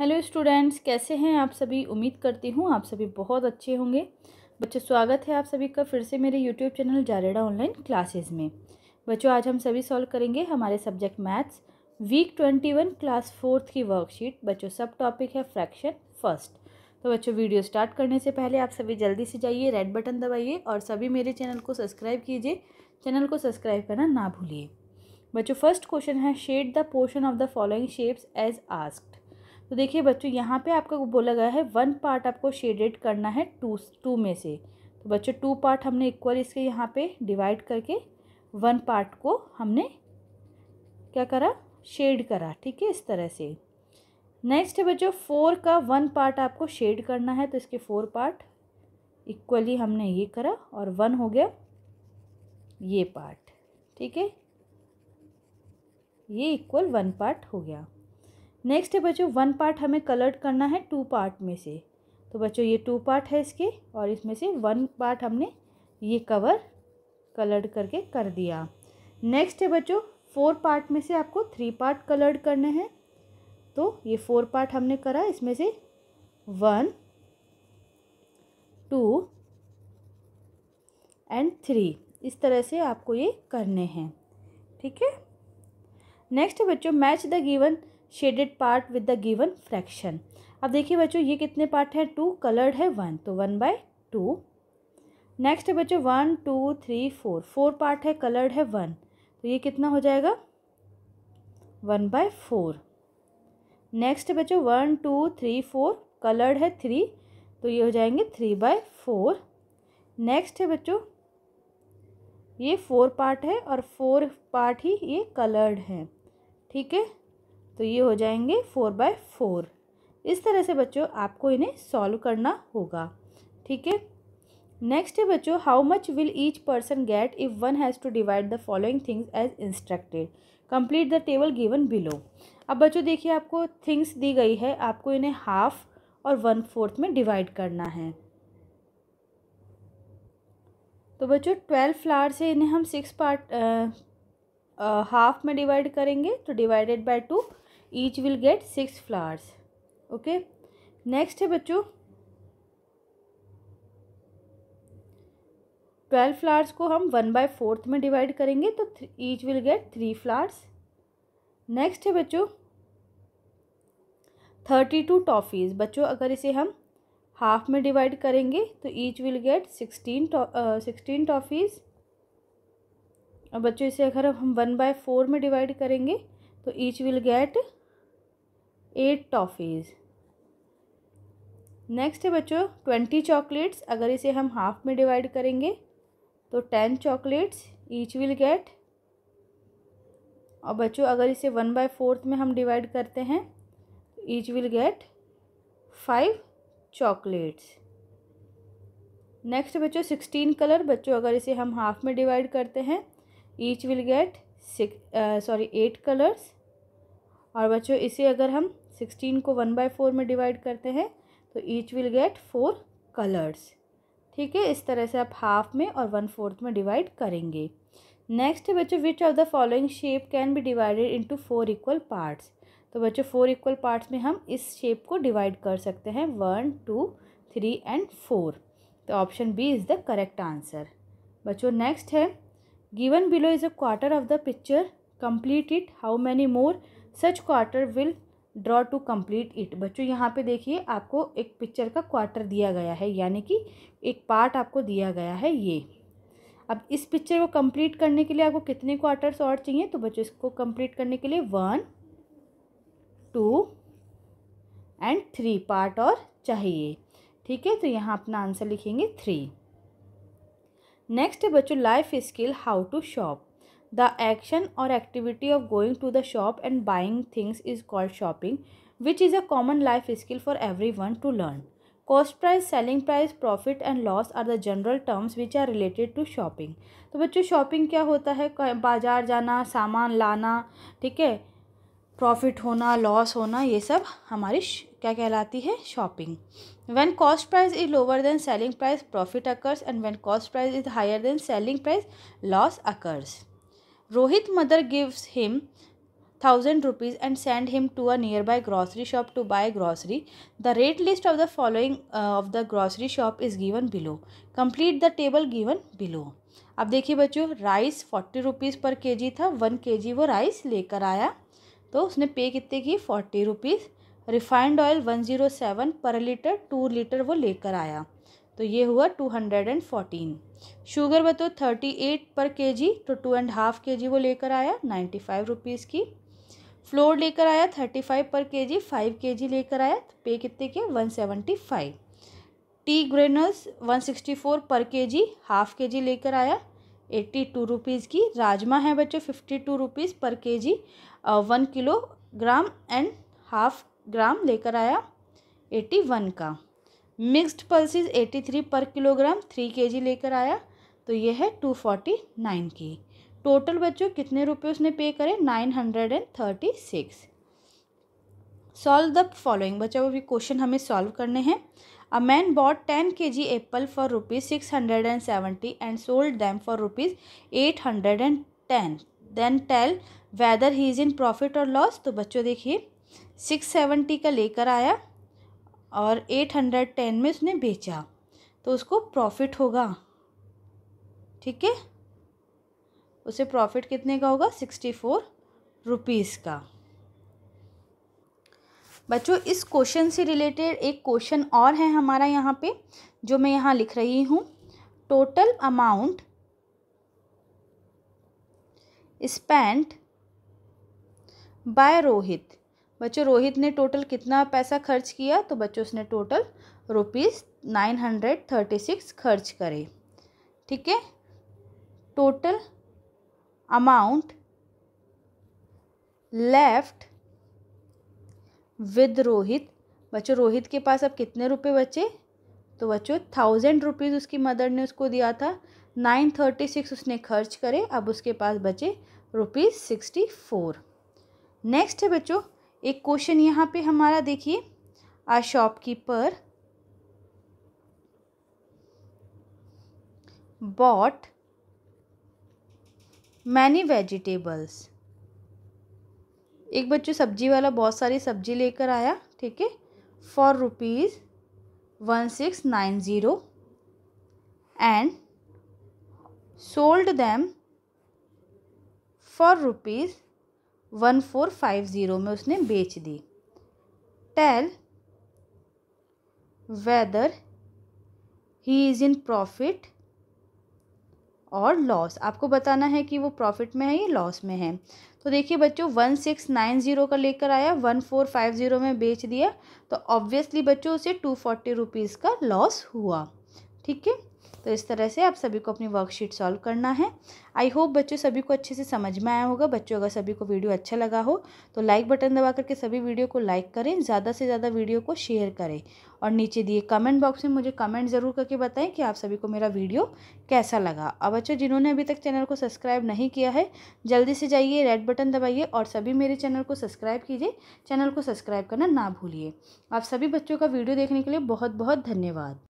hello students कैसे हैं आप सभी उम्मीद करती हूँ आप सभी बहुत अच्छे होंगे बच्चों स्वागत है आप सभी का फिर से मेरे यूट्यूब चैनल जारेडा ऑनलाइन क्लासेस में बच्चों आज हम सभी सॉल्व करेंगे हमारे subject maths week twenty one class fourth की वर्कशीट बच्चों सब टॉपिक है फ्रैक्शन फर्स्ट तो बच्चों वीडियो स्टार्ट करने से पहले आप सभी जल्दी से जाइए रेड बटन दबाइए और सभी मेरे चैनल को सब्सक्राइब कीजिए चैनल को सब्सक्राइब करना ना भूलिए बच्चों फर्स्ट क्वेश्चन है shade the portion of the following shapes as asked तो देखिए बच्चों यहाँ पे आपका बोला गया है वन पार्ट आपको शेडेड करना है टू टू में से तो बच्चों टू पार्ट हमने इक्वल इसके यहाँ पे डिवाइड करके वन पार्ट को हमने क्या करा शेड करा ठीक है इस तरह से नेक्स्ट है बच्चों फोर का वन पार्ट आपको शेड करना है तो इसके फोर पार्ट इक्वली हमने ये करा और वन हो गया ये पार्ट ठीक है ये इक्वल वन पार्ट हो गया नेक्स्ट है बच्चों वन पार्ट हमें कलर्ड करना है टू पार्ट में से तो बच्चों ये टू पार्ट है इसके और इसमें से वन पार्ट हमने ये कवर कलर्ड करके कर दिया नेक्स्ट है बच्चों फोर पार्ट में से आपको थ्री पार्ट कलर्ड करने हैं तो ये फोर पार्ट हमने करा इसमें से वन टू एंड थ्री इस तरह से आपको ये करने हैं ठीक है नेक्स्ट बच्चों match the given shaded part with the given fraction अब देखिए बच्चों ये कितने पार्ट हैं टू कलर्ड है वन तो वन बाय टू नेक्स्ट है बच्चों one two three four four part है कलर्ड है वन तो ये कितना हो जाएगा वन बाय फोर नेक्स्ट है बच्चों one two three four coloured है थ्री तो ये हो जाएंगे थ्री बाय फोर नेक्स्ट है बच्चों ये फोर पार्ट है और फोर पार्ट ही ये कलर्ड है ठीक है तो ये हो जाएंगे फोर बाय फोर इस तरह से बच्चों आपको इन्हें सॉल्व करना होगा ठीक है नेक्स्ट है बच्चों how much will each person get if one has to divide the following things as instructed complete the table given below अब बच्चों देखिए आपको थिंग्स दी गई है आपको इन्हें हाफ और वन फोर्थ में डिवाइड करना है तो बच्चों ट्वेल्व फ्लावर से इन्हें हम सिक्स पार्ट हाफ में डिवाइड करेंगे तो divided by two each will get six flowers okay next है बच्चों ट्वेल्व फ्लावर्स को हम वन बाय फोर्थ में डिवाइड करेंगे तो each will get three flowers next है बच्चों थर्टी टू टॉफ़ीज़ बच्चों अगर इसे हम हाफ में डिवाइड करेंगे तो each will get sixteen sixteen toffees और बच्चों इसे अगर हम वन बाय फोर में डिवाइड करेंगे तो each will get eight toffees next है बच्चों ट्वेंटी चॉकलेट्स अगर इसे हम हाफ में डिवाइड करेंगे तो ten chocolates each will get और बच्चों अगर इसे वन बाय फोर्थ में हम डिवाइड करते हैं each will get five chocolates next बच्चों सिक्सटीन कलर बच्चों अगर इसे हम हाफ में डिवाइड करते हैं each will get six sorry eight colours और बच्चों इसे अगर हम सिक्सटीन को वन बाई फोर में डिवाइड करते हैं तो each will get four colours ठीक है इस तरह से आप हाफ में और वन फोर्थ में डिवाइड करेंगे नेक्स्ट है बच्चों which of the following shape can be divided into four equal parts तो बच्चों फोर इक्वल पार्ट्स में हम इस शेप को डिवाइड कर सकते हैं one two three and four तो option B is the correct answer बच्चों नेक्स्ट है given below is a quarter of the picture complete it how many more such quarter will draw to complete it बच्चों यहाँ पे देखिए आपको एक picture का क्वार्टर दिया गया है यानी कि एक पार्ट आपको दिया गया है ये अब इस पिक्चर को कम्प्लीट करने के लिए आपको कितने क्वार्टर्स और चाहिए तो बच्चों इसको कम्प्लीट करने के लिए one two and three part और चाहिए ठीक है तो यहाँ अपना आंसर लिखेंगे थ्री नेक्स्ट है बच्चों life skill how to shop the action और activity of going to the shop and buying things is called shopping which is a common life skill for everyone to learn cost price selling price profit and loss are the general terms which are related to shopping तो बच्चों shopping क्या होता है बाज़ार जाना सामान लाना ठीक है प्रॉफिट होना लॉस होना ये सब हमारी क्या कहलाती है shopping when cost price is lower than selling price profit occurs and when cost price is higher than selling price loss occurs Rohit mother gives him thousand rupees and send him to a nearby grocery shop to buy grocery the rate list of the following of the grocery shop is given below complete the table given below अब देखिए बच्चों rice forty rupees per K जी था one के जी वो rice लेकर आया तो उसने पे कितने की forty rupees refined oil one zero seven per litre two litre वो लेकर आया तो ये हुआ two hundred and fourteen sugar बतो थर्टी एट पर के जी तो टू एंड हाफ़ के जी वो लेकर आया नाइन्टी फाइव रुपीज़ की फ्लोर लेकर आया थर्टी फाइव पर के जी फाइव के जी लेकर आया तो पे कितने के one seventy five tea granules one sixty four per K जी हाफ़ के जी लेकर आया एट्टी टू रुपीज़ की राजमा है बच्चों fifty to rupees per K G one kilogram and half gram लेकर आया एट्टी वन का mixed pulses 83 per kilogram three के जी लेकर आया तो ये है टू फोर्टी नाइन की टोटल बच्चों कितने रुपये उसने पे करे nine hundred and thirty six solve the following बच्चों अभी क्वेश्चन हमें सॉल्व करने हैं a man bought ten K G apple for rupees six hundred and seventy and sold them for rupees eight hundred and ten then tell whether he is in profit और loss तो बच्चों देखिए six seventy का लेकर आया और eight hundred ten में उसने बेचा तो उसको प्रॉफिट होगा ठीक है उसे प्रॉफिट कितने का होगा सिक्सटी फोर रुपीज़ का बच्चों इस क्वेश्चन से रिलेटेड एक क्वेश्चन और है हमारा यहाँ पे जो मैं यहाँ लिख रही हूँ total amount spent by Rohit बच्चों रोहित ने टोटल कितना पैसा खर्च किया तो बच्चों उसने total rupees nine hundred thirty six खर्च करे ठीक है total amount left with Rohit बच्चों रोहित के पास अब कितने रुपए बचे तो बच्चों थाउजेंड रुपीज़ उसकी मदर ने उसको दिया था नाइन थर्टी सिक्स उसने खर्च करे अब उसके पास बचे रुपीज़ सिक्सटी फोर नेक्स्ट है बच्चों एक क्वेश्चन यहाँ पे हमारा देखिए a shopkeeper bought many vegetables एक बच्चों सब्जी वाला बहुत सारी सब्जी लेकर आया ठीक है for rupees one six nine zero and sold them for rupees one four five zero में उसने बेच दी tell whether he is in profit और लॉस आपको बताना है कि वो प्रॉफिट में है या लॉस में है तो देखिए बच्चों वन सिक्स नाइन ज़ीरो का लेकर आया वन फोर फाइव ज़ीरो में बेच दिया तो ऑब्वियसली बच्चों उसे टू फोर्टी रुपीज़ का लॉस हुआ ठीक है तो इस तरह से आप सभी को अपनी वर्कशीट सॉल्व करना है आई होप बच्चों सभी को अच्छे से समझ में आया होगा बच्चों अगर सभी को वीडियो अच्छा लगा हो तो लाइक बटन दबा करके सभी वीडियो को लाइक करें ज़्यादा से ज़्यादा वीडियो को शेयर करें और नीचे दिए कमेंट बॉक्स में मुझे कमेंट ज़रूर करके बताएं कि आप सभी को मेरा वीडियो कैसा लगा और बच्चों जिन्होंने अभी तक चैनल को सब्सक्राइब नहीं किया है जल्दी से जाइए रेड बटन दबाइए और सभी मेरे चैनल को सब्सक्राइब कीजिए चैनल को सब्सक्राइब करना ना भूलिए आप सभी बच्चों का वीडियो देखने के लिए बहुत बहुत धन्यवाद